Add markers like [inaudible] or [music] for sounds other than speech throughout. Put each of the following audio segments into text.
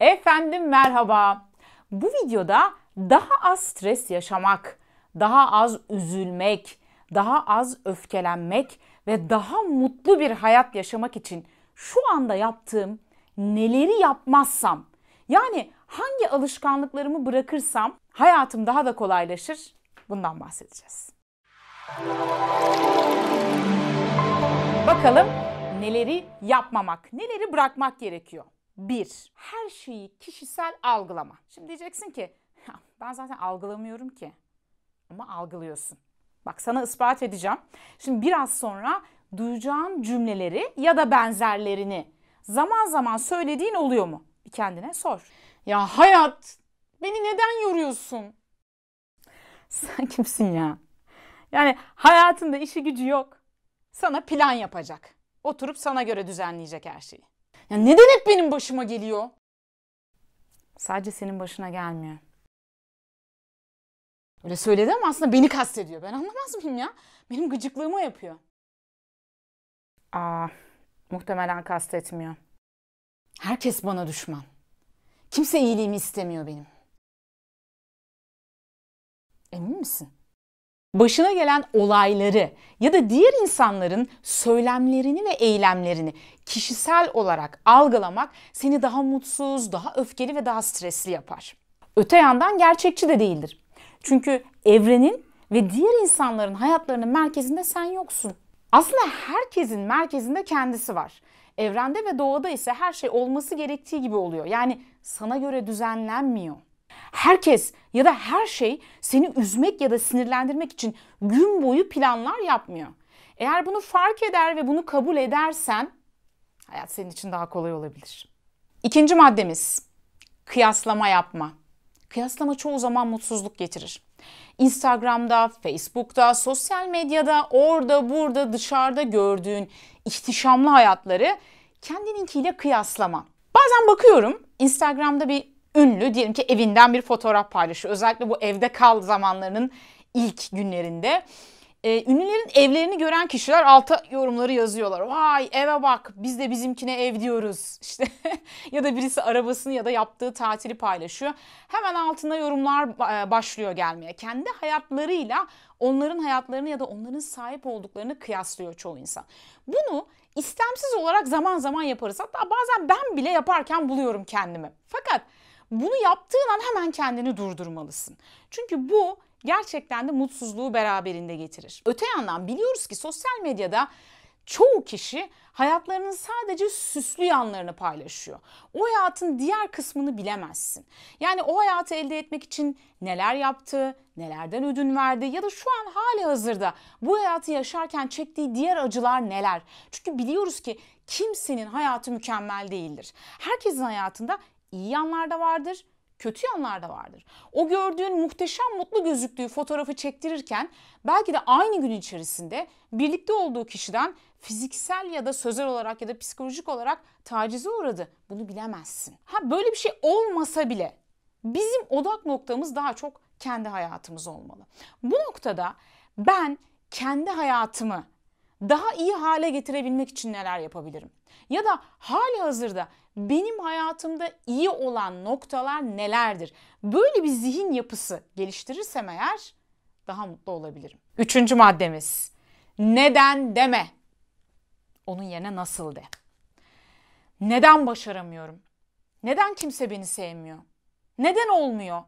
Efendim merhaba. Bu videoda daha az stres yaşamak, daha az üzülmek, daha az öfkelenmek ve daha mutlu bir hayat yaşamak için şu anda yaptığım neleri yapmazsam, yani hangi alışkanlıklarımı bırakırsam hayatım daha da kolaylaşır. Bundan bahsedeceğiz. Bakalım neleri yapmamak, neleri bırakmak gerekiyor? 1. Her şeyi kişisel algılama. Şimdi diyeceksin ki ben zaten algılamıyorum ki. Ama algılıyorsun. Bak sana ispat edeceğim. Şimdi biraz sonra duyacağın cümleleri ya da benzerlerini zaman zaman söylediğin oluyor mu? Bir kendine sor. Ya hayat beni neden yoruyorsun? Sen kimsin ya? Yani hayatında işi gücü yok. Sana plan yapacak. Oturup sana göre düzenleyecek her şeyi. Ya neden hep benim başıma geliyor? Sadece senin başına gelmiyor. Öyle söyledi ama aslında beni kastediyor. Ben anlamaz mıyım ya? Benim gıcıklığımı yapıyor. Aa, muhtemelen kastetmiyor. Herkes bana düşman. Kimse iyiliğimi istemiyor benim. Emin misin? başına gelen olayları ya da diğer insanların söylemlerini ve eylemlerini kişisel olarak algılamak seni daha mutsuz, daha öfkeli ve daha stresli yapar. Öte yandan gerçekçi de değildir. Çünkü evrenin ve diğer insanların hayatlarının merkezinde sen yoksun. Aslında herkesin merkezinde kendisi var. Evrende ve doğada ise her şey olması gerektiği gibi oluyor. Yani sana göre düzenlenmiyor. Herkes ya da her şey seni üzmek ya da sinirlendirmek için gün boyu planlar yapmıyor. Eğer bunu fark eder ve bunu kabul edersen hayat senin için daha kolay olabilir. İkinci maddemiz kıyaslama yapma. Kıyaslama çoğu zaman mutsuzluk getirir. Instagram'da, Facebook'ta, sosyal medyada, orada, burada, dışarıda gördüğün ihtişamlı hayatları kendininkiyle kıyaslama. Bazen bakıyorum Instagram'da bir ünlü diyelim ki evinden bir fotoğraf paylaşıyor. Özellikle bu evde kal zamanlarının ilk günlerinde. E, ünlülerin evlerini gören kişiler alta yorumları yazıyorlar. Vay eve bak biz de bizimkine ev diyoruz. [laughs] İşte ya da birisi arabasını ya da yaptığı tatili paylaşıyor. Hemen altına yorumlar e, başlıyor gelmeye. Kendi hayatlarıyla onların hayatlarını ya da onların sahip olduklarını kıyaslıyor çoğu insan. Bunu istemsiz olarak zaman zaman yaparız. Hatta bazen ben bile yaparken buluyorum kendimi. Fakat bunu yaptığın an hemen kendini durdurmalısın. Çünkü bu gerçekten de mutsuzluğu beraberinde getirir. Öte yandan biliyoruz ki sosyal medyada çoğu kişi hayatlarının sadece süslü yanlarını paylaşıyor. O hayatın diğer kısmını bilemezsin. Yani o hayatı elde etmek için neler yaptı, nelerden ödün verdi ya da şu an hali hazırda bu hayatı yaşarken çektiği diğer acılar neler? Çünkü biliyoruz ki kimsenin hayatı mükemmel değildir. Herkesin hayatında iyi yanlar da vardır, kötü yanlar da vardır. O gördüğün muhteşem mutlu gözüktüğü fotoğrafı çektirirken belki de aynı gün içerisinde birlikte olduğu kişiden fiziksel ya da sözel olarak ya da psikolojik olarak tacize uğradı. Bunu bilemezsin. Ha böyle bir şey olmasa bile bizim odak noktamız daha çok kendi hayatımız olmalı. Bu noktada ben kendi hayatımı daha iyi hale getirebilmek için neler yapabilirim? Ya da hali hazırda benim hayatımda iyi olan noktalar nelerdir? Böyle bir zihin yapısı geliştirirsem eğer daha mutlu olabilirim. Üçüncü maddemiz. Neden deme. Onun yerine nasıl de. Neden başaramıyorum? Neden kimse beni sevmiyor? Neden olmuyor?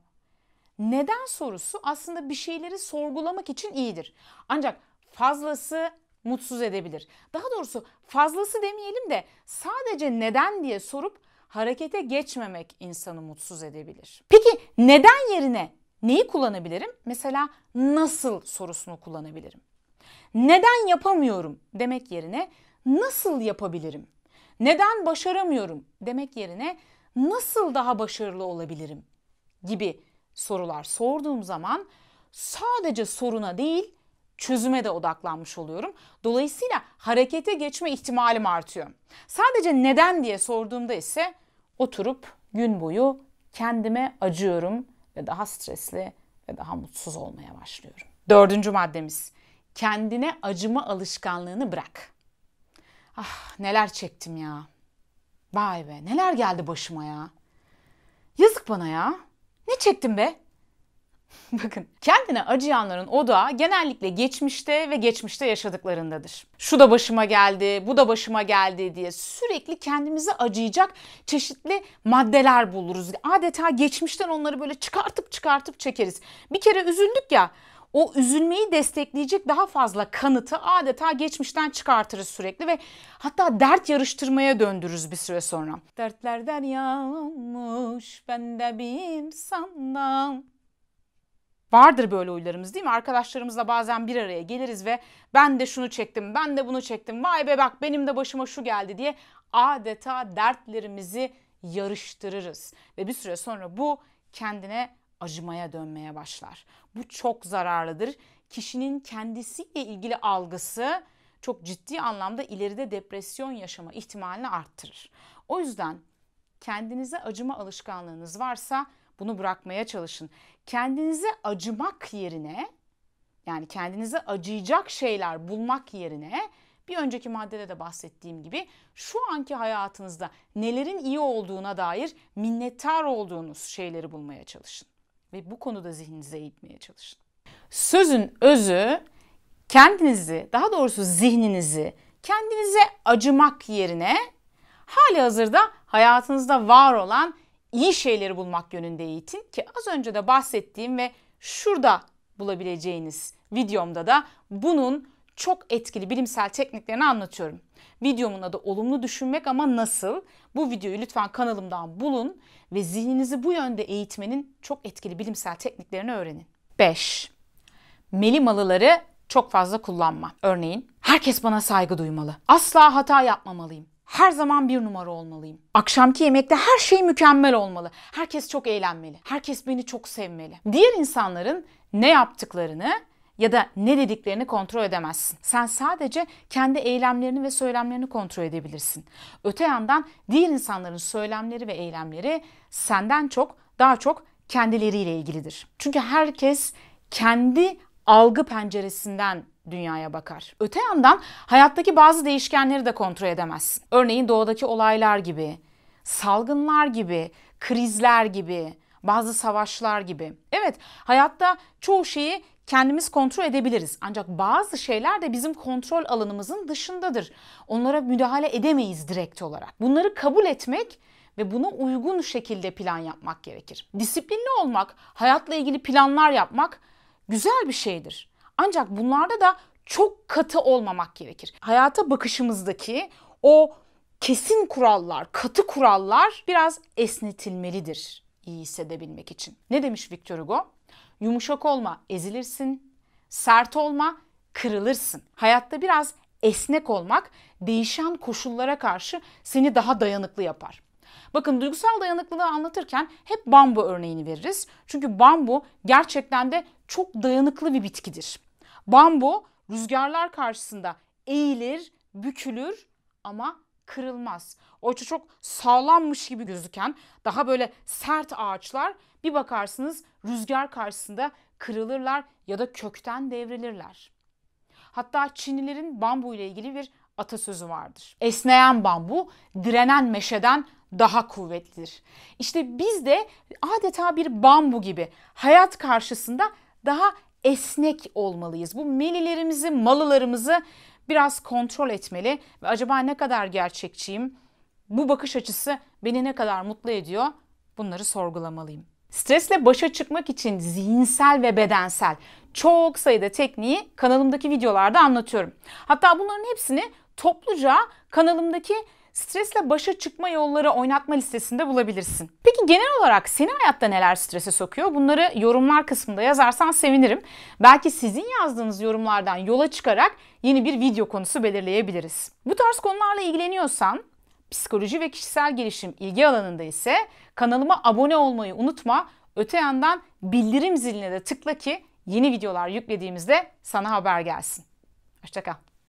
Neden sorusu aslında bir şeyleri sorgulamak için iyidir. Ancak fazlası mutsuz edebilir. Daha doğrusu fazlası demeyelim de sadece neden diye sorup harekete geçmemek insanı mutsuz edebilir. Peki neden yerine neyi kullanabilirim? Mesela nasıl sorusunu kullanabilirim. Neden yapamıyorum demek yerine nasıl yapabilirim? Neden başaramıyorum demek yerine nasıl daha başarılı olabilirim gibi sorular sorduğum zaman sadece soruna değil çözüme de odaklanmış oluyorum. Dolayısıyla harekete geçme ihtimalim artıyor. Sadece neden diye sorduğumda ise oturup gün boyu kendime acıyorum ve daha stresli ve daha mutsuz olmaya başlıyorum. Dördüncü maddemiz kendine acıma alışkanlığını bırak. Ah neler çektim ya. Vay be neler geldi başıma ya. Yazık bana ya. Ne çektim be? [laughs] Bakın kendine acıyanların odağı genellikle geçmişte ve geçmişte yaşadıklarındadır. Şu da başıma geldi, bu da başıma geldi diye sürekli kendimizi acıyacak çeşitli maddeler buluruz. Adeta geçmişten onları böyle çıkartıp çıkartıp çekeriz. Bir kere üzüldük ya o üzülmeyi destekleyecek daha fazla kanıtı adeta geçmişten çıkartırız sürekli ve hatta dert yarıştırmaya döndürürüz bir süre sonra. Dertlerden yağmış ben de bir insandan Vardır böyle huylarımız değil mi? Arkadaşlarımızla bazen bir araya geliriz ve ben de şunu çektim, ben de bunu çektim. Vay be bak benim de başıma şu geldi diye adeta dertlerimizi yarıştırırız. Ve bir süre sonra bu kendine acımaya dönmeye başlar. Bu çok zararlıdır. Kişinin kendisiyle ilgili algısı çok ciddi anlamda ileride depresyon yaşama ihtimalini arttırır. O yüzden kendinize acıma alışkanlığınız varsa bunu bırakmaya çalışın. Kendinize acımak yerine yani kendinize acıyacak şeyler bulmak yerine bir önceki maddede de bahsettiğim gibi şu anki hayatınızda nelerin iyi olduğuna dair minnettar olduğunuz şeyleri bulmaya çalışın ve bu konuda zihninize eğitmeye çalışın. Sözün özü kendinizi, daha doğrusu zihninizi kendinize acımak yerine hali hazırda hayatınızda var olan iyi şeyleri bulmak yönünde eğitin ki az önce de bahsettiğim ve şurada bulabileceğiniz videomda da bunun çok etkili bilimsel tekniklerini anlatıyorum. Videomun adı olumlu düşünmek ama nasıl? Bu videoyu lütfen kanalımdan bulun ve zihninizi bu yönde eğitmenin çok etkili bilimsel tekniklerini öğrenin. 5. Melimalıları çok fazla kullanma. Örneğin herkes bana saygı duymalı. Asla hata yapmamalıyım her zaman bir numara olmalıyım. Akşamki yemekte her şey mükemmel olmalı. Herkes çok eğlenmeli. Herkes beni çok sevmeli. Diğer insanların ne yaptıklarını ya da ne dediklerini kontrol edemezsin. Sen sadece kendi eylemlerini ve söylemlerini kontrol edebilirsin. Öte yandan diğer insanların söylemleri ve eylemleri senden çok daha çok kendileriyle ilgilidir. Çünkü herkes kendi algı penceresinden dünyaya bakar. Öte yandan hayattaki bazı değişkenleri de kontrol edemezsin. Örneğin doğadaki olaylar gibi, salgınlar gibi, krizler gibi, bazı savaşlar gibi. Evet, hayatta çoğu şeyi kendimiz kontrol edebiliriz. Ancak bazı şeyler de bizim kontrol alanımızın dışındadır. Onlara müdahale edemeyiz direkt olarak. Bunları kabul etmek ve buna uygun şekilde plan yapmak gerekir. Disiplinli olmak, hayatla ilgili planlar yapmak güzel bir şeydir. Ancak bunlarda da çok katı olmamak gerekir. Hayata bakışımızdaki o kesin kurallar, katı kurallar biraz esnetilmelidir iyi hissedebilmek için. Ne demiş Victor Hugo? Yumuşak olma, ezilirsin. Sert olma, kırılırsın. Hayatta biraz esnek olmak değişen koşullara karşı seni daha dayanıklı yapar. Bakın duygusal dayanıklılığı anlatırken hep bambu örneğini veririz. Çünkü bambu gerçekten de çok dayanıklı bir bitkidir. Bambu rüzgarlar karşısında eğilir, bükülür ama kırılmaz. Oysa çok sağlammış gibi gözüken daha böyle sert ağaçlar bir bakarsınız rüzgar karşısında kırılırlar ya da kökten devrilirler. Hatta Çinlilerin bambu ile ilgili bir atasözü vardır. Esneyen bambu direnen meşeden daha kuvvetlidir. İşte biz de adeta bir bambu gibi hayat karşısında daha esnek olmalıyız. Bu melilerimizi, malılarımızı biraz kontrol etmeli ve acaba ne kadar gerçekçiyim? Bu bakış açısı beni ne kadar mutlu ediyor? Bunları sorgulamalıyım. Stresle başa çıkmak için zihinsel ve bedensel çok sayıda tekniği kanalımdaki videolarda anlatıyorum. Hatta bunların hepsini topluca kanalımdaki stresle başa çıkma yolları oynatma listesinde bulabilirsin. Peki genel olarak seni hayatta neler strese sokuyor? Bunları yorumlar kısmında yazarsan sevinirim. Belki sizin yazdığınız yorumlardan yola çıkarak yeni bir video konusu belirleyebiliriz. Bu tarz konularla ilgileniyorsan psikoloji ve kişisel gelişim ilgi alanında ise kanalıma abone olmayı unutma. Öte yandan bildirim ziline de tıkla ki yeni videolar yüklediğimizde sana haber gelsin. Hoşçakal.